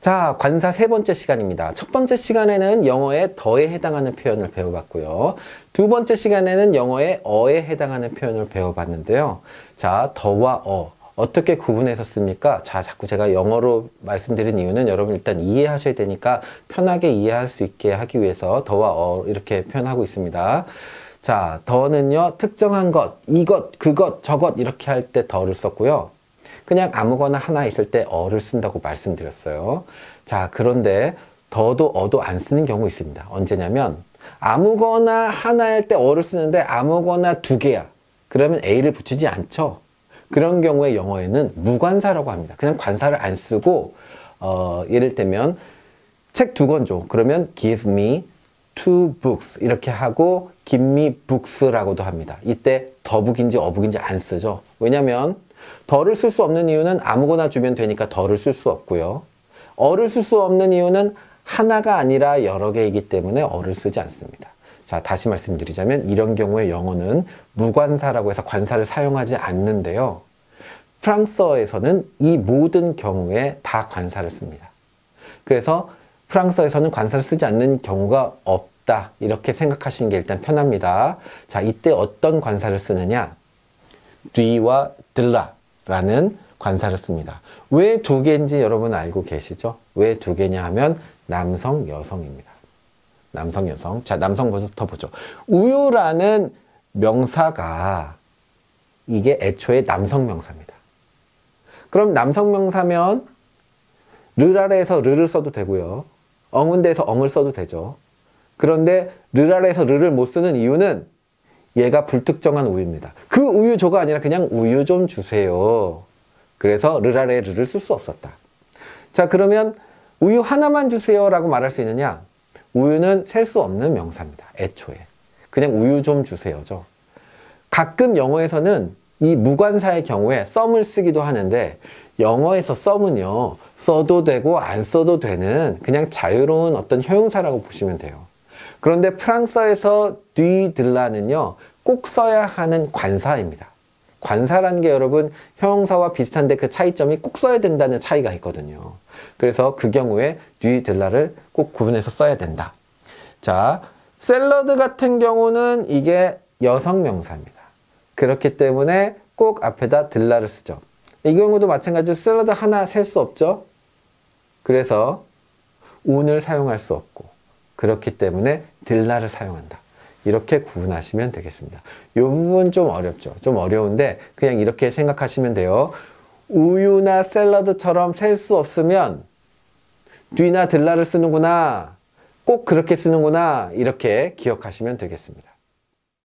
자, 관사 세 번째 시간입니다. 첫 번째 시간에는 영어의 더에 해당하는 표현을 배워봤고요. 두 번째 시간에는 영어의 어에 해당하는 표현을 배워봤는데요. 자, 더와 어. 어떻게 구분해서 씁니까? 자, 자꾸 제가 영어로 말씀드린 이유는 여러분 일단 이해하셔야 되니까 편하게 이해할 수 있게 하기 위해서 더와 어 이렇게 표현하고 있습니다. 자, 더는요, 특정한 것, 이것, 그것, 저것 이렇게 할 때 더를 썼고요. 그냥 아무거나 하나 있을 때 어를 쓴다고 말씀드렸어요. 자, 그런데 더도 어도 안 쓰는 경우 있습니다. 언제냐면 아무거나 하나일 때 어를 쓰는데 아무거나 두 개야. 그러면 a를 붙이지 않죠. 그런 경우에 영어에는 무관사라고 합니다. 그냥 관사를 안 쓰고 어, 예를 들면 책 두 권 줘. 그러면 give me two books 이렇게 하고 give me books라고도 합니다. 이때 더북인지 어북인지 안 쓰죠. 왜냐면 하 덜을 쓸 수 없는 이유는 아무거나 주면 되니까 덜을 쓸 수 없고요. 어를 쓸 수 없는 이유는 하나가 아니라 여러 개이기 때문에 어를 쓰지 않습니다. 자, 다시 말씀드리자면 이런 경우에 영어는 무관사라고 해서 관사를 사용하지 않는데요. 프랑스어에서는 이 모든 경우에 다 관사를 씁니다. 그래서 프랑스어에서는 관사를 쓰지 않는 경우가 없다. 이렇게 생각하시는 게 일단 편합니다. 자, 이때 어떤 관사를 쓰느냐? 뒤와 들라 라는 관사를 씁니다. 왜 두 개인지 여러분 알고 계시죠? 왜 두 개냐 하면 남성, 여성입니다. 남성, 여성. 자, 남성부터 보죠. 우유라는 명사가 이게 애초에 남성 명사입니다. 그럼 남성 명사면 르 아래에서 르를 써도 되고요. 엉은 데서 엉을 써도 되죠. 그런데 르 아래에서 르를 못 쓰는 이유는 얘가 불특정한 우유입니다. 그 우유 조가 아니라 그냥 우유 좀 주세요. 그래서 르라레 르를 쓸 수 없었다. 자 그러면 우유 하나만 주세요 라고 말할 수 있느냐? 우유는 셀 수 없는 명사입니다. 애초에. 그냥 우유 좀 주세요죠. 가끔 영어에서는 이 무관사의 경우에 썸을 쓰기도 하는데 영어에서 썸은요 써도 되고 안 써도 되는 그냥 자유로운 어떤 형용사라고 보시면 돼요. 그런데 프랑스어에서 뒤들라는요, 꼭 써야 하는 관사입니다. 관사라는 게 여러분 형용사와 비슷한데 그 차이점이 꼭 써야 된다는 차이가 있거든요. 그래서 그 경우에 뒤들라를 꼭 구분해서 써야 된다. 자, 샐러드 같은 경우는 이게 여성 명사입니다. 그렇기 때문에 꼭 앞에다 들라를 쓰죠. 이 경우도 마찬가지로 샐러드 하나 셀 수 없죠. 그래서 운을 사용할 수 없고 그렇기 때문에 들라를 사용한다. 이렇게 구분하시면 되겠습니다. 이 부분 좀 어렵죠. 좀 어려운데 그냥 이렇게 생각하시면 돼요. 우유나 샐러드처럼 셀 수 없으면 뒤나 들라를 쓰는구나. 꼭 그렇게 쓰는구나. 이렇게 기억하시면 되겠습니다.